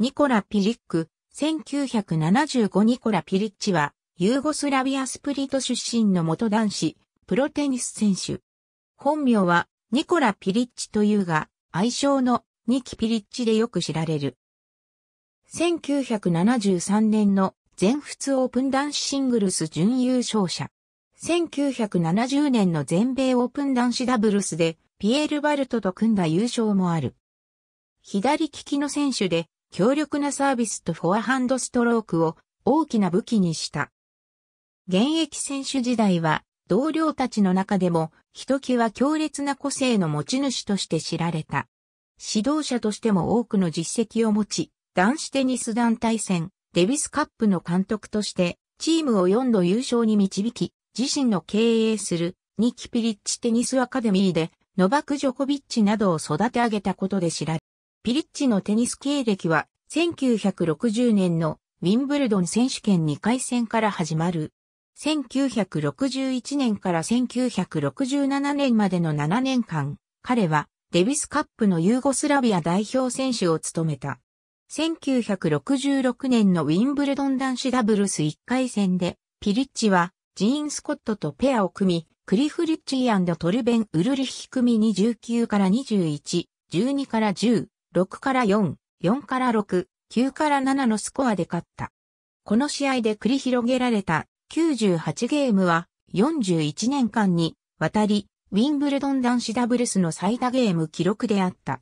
ニコラ・ピリック、1975ニコラ・ピリッチは、ユーゴスラビアスプリート出身の元男子、プロテニス選手。本名は、ニコラ・ピリッチというが、愛称のニキ・ピリッチでよく知られる。1973年の全仏オープン男子シングルス準優勝者。1970年の全米オープン男子ダブルスで、ピエール・バルトと組んだ優勝もある。左利きの選手で、強力なサービスとフォアハンドストロークを大きな武器にした。現役選手時代は同僚たちの中でもひときわ強烈な個性の持ち主として知られた。指導者としても多くの実績を持ち、男子テニス団体戦、デビスカップの監督として、チームを4度優勝に導き、自身の経営するニキピリッチテニスアカデミーで、ノバク・ジョコビッチなどを育て上げたことで知られピリッチのテニス経歴は、1960年のウィンブルドン選手権2回戦から始まる。1961年から1967年までの7年間、彼はデビスカップのユーゴスラビア代表選手を務めた。1966年のウィンブルドン男子ダブルス1回戦で、ピリッチはジーン・スコットとペアを組み、クリフ・リッチートルベン・ウルリヒ組2 9から21、12から10、6から4、4から6、9から7のスコアで勝った。この試合で繰り広げられた98ゲームは41年間に渡り、ウィンブルドン男子ダブルスの最多ゲーム記録であった。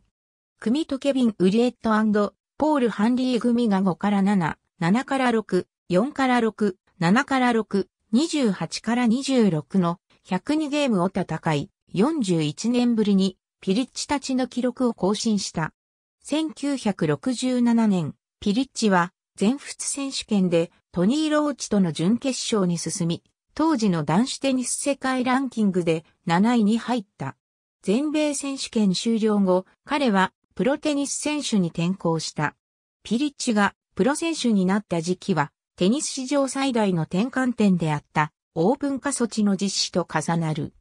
組とケビン・ウリエットポール・ハンリー組が5から7、7から6、4から6、7から6、28から26の102ゲームを戦い、41年ぶりにピリッチたちの記録を更新した。1967年、ピリッチは全仏選手権でトニー・ローチとの準決勝に進み、当時の男子テニス世界ランキングで7位に入った。全米選手権終了後、彼はプロテニス選手に転向した。ピリッチがプロ選手になった時期は、テニス史上最大の転換点であったオープン化措置の実施と重なる。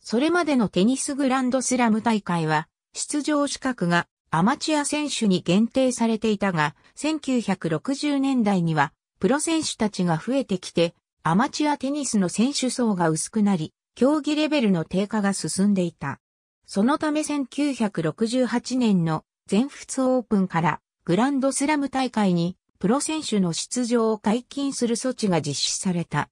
それまでのテニスグランドスラム大会は、出場資格がアマチュア選手に限定されていたが、1960年代にはプロ選手たちが増えてきて、アマチュアテニスの選手層が薄くなり、競技レベルの低下が進んでいた。そのため1968年の全仏オープンからグランドスラム大会にプロ選手の出場を解禁する措置が実施された。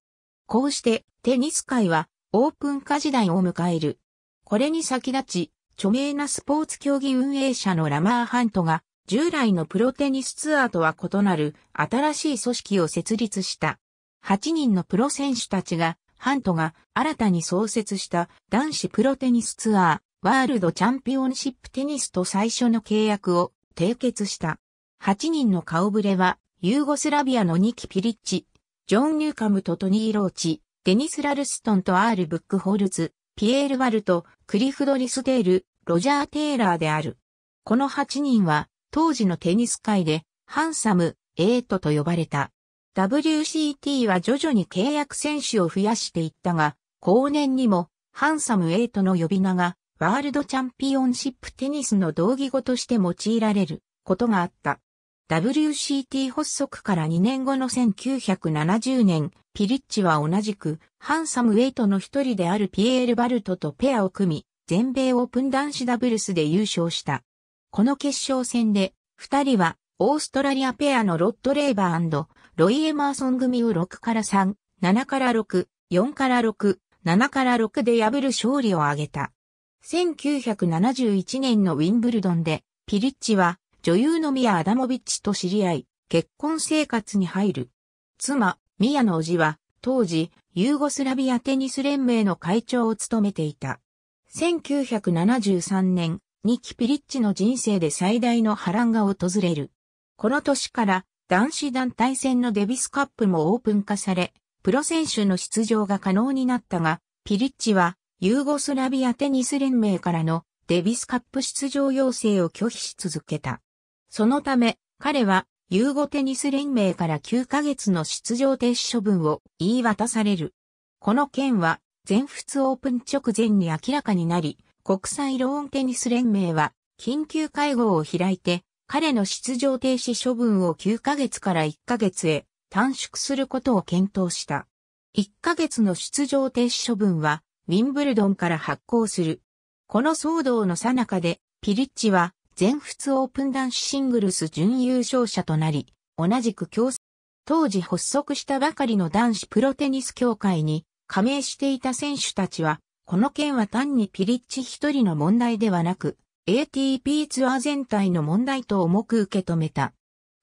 こうしてテニス界はオープン化時代を迎える。これに先立ち著名なスポーツ競技運営者のラマーハントが、従来のプロテニスツアーとは異なる新しい組織を設立した。8人のプロ選手たちが、ハントが新たに創設した男子プロテニスツアー、ワールドチャンピオンシップテニスと最初の契約を締結した。8人の顔ぶれは、ユーゴスラビアのニキ・ピリッチ、ジョン・ニューカムとトニー・ローチ、デニス・ラルストンとアール・ブックホールズ、ピエール・ワルト、クリフド・リスデール、ロジャー・テイラーである。この8人は、当時のテニス界で、ハンサム、エイトと呼ばれた。WCT は徐々に契約選手を増やしていったが、後年にも、ハンサムエイトの呼び名が、ワールドチャンピオンシップテニスの同義語として用いられることがあった。WCT 発足から2年後の1970年、ピリッチは同じく、ハンサムウェイトの一人であるピエール・バルトとペアを組み、全米オープン男子ダブルスで優勝した。この決勝戦で、二人は、オーストラリアペアのロッド・レイバーロイ・エマーソン組を6から3、7から6、4から6、7から6で破る勝利を挙げた。1971年のウィンブルドンで、ピリッチは、女優のミア・アダモビッチと知り合い、結婚生活に入る。妻、ミアの叔父は、当時、ユーゴスラビアテニス連盟の会長を務めていた。1973年、ニキ・ピリッチの人生で最大の波乱が訪れる。この年から男子団体戦のデビスカップもオープン化され、プロ選手の出場が可能になったが、ピリッチはユーゴスラビアテニス連盟からのデビスカップ出場要請を拒否し続けた。そのため、彼は、ユーゴテニス連盟から9ヶ月の出場停止処分を言い渡される。この件は、全仏オープン直前に明らかになり、国際ローンテニス連盟は、緊急会合を開いて、彼の出場停止処分を9ヶ月から1ヶ月へ短縮することを検討した。1ヶ月の出場停止処分は、ウィンブルドンから発行する。この騒動の最中で、ピリッチは、全仏オープン男子シングルス準優勝者となり、同じく共当時発足したばかりの男子プロテニス協会に加盟していた選手たちは、この件は単にピリッチ一人の問題ではなく、ATP ツアー全体の問題と重く受け止めた。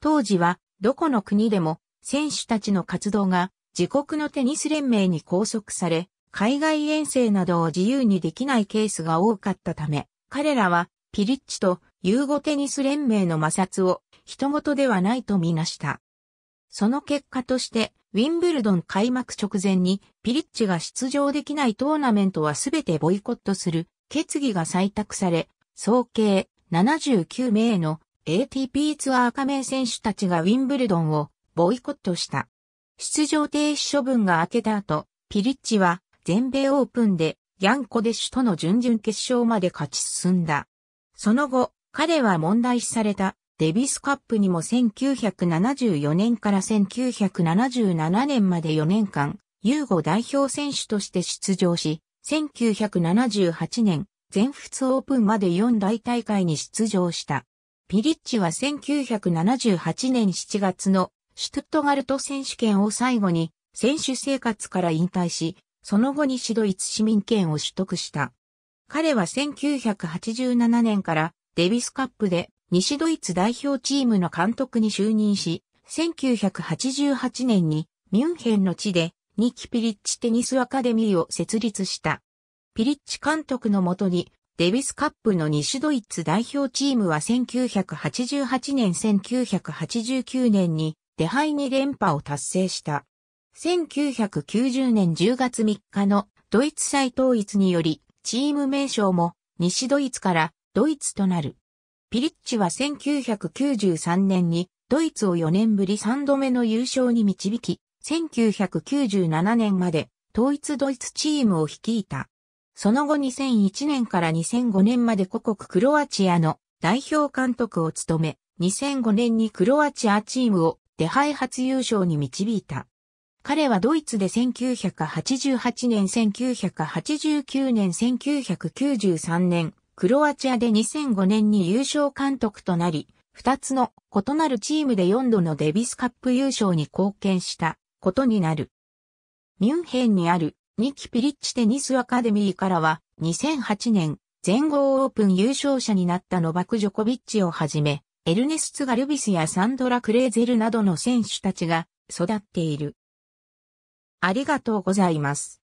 当時は、どこの国でも、選手たちの活動が、自国のテニス連盟に拘束され、海外遠征などを自由にできないケースが多かったため、彼らは、ピリッチとユーゴテニス連盟の摩擦を人事ではないとみなした。その結果として、ウィンブルドン開幕直前にピリッチが出場できないトーナメントはすべてボイコットする決議が採択され、総計79名の ATP ツアー加盟選手たちがウィンブルドンをボイコットした。出場停止処分が明けた後、ピリッチは全米オープンでヤンコデッシュとの準々決勝まで勝ち進んだ。その後、彼は問題視されたデビスカップにも1974年から1977年まで4年間、ユーゴ代表選手として出場し、1978年、全仏オープンまで4大大会に出場した。ピリッチは1978年7月のシュトゥットガルト選手権を最後に選手生活から引退し、その後にシドイツ市民権を取得した。彼は1987年からデビスカップで西ドイツ代表チームの監督に就任し、1988年にミュンヘンの地でニキ・ピリッチテニスアカデミーを設立した。ピリッチ監督のもとにデビスカップの西ドイツ代表チームは1988年1989年にデハイに連覇を達成した。1990年10月3日のドイツ再統一によりチーム名称も西ドイツからドイツとなる。ピリッチは1993年にドイツを4年ぶり3度目の優勝に導き、1997年まで統一ドイツチームを率いた。その後2001年から2005年まで故国クロアチアの代表監督を務め、2005年にクロアチアチームをデハイ初優勝に導いた。彼はドイツで1988年、1989年、1993年、クロアチアで2005年に優勝監督となり、2つの異なるチームで4度のデビスカップ優勝に貢献したことになる。ミュンヘンにあるニキピリッチテニスアカデミーからは2008年全豪オープン優勝者になったノバク・ジョコビッチをはじめ、エルネスツ・ガルビスやサンドラ・クレーゼルなどの選手たちが育っている。ありがとうございます。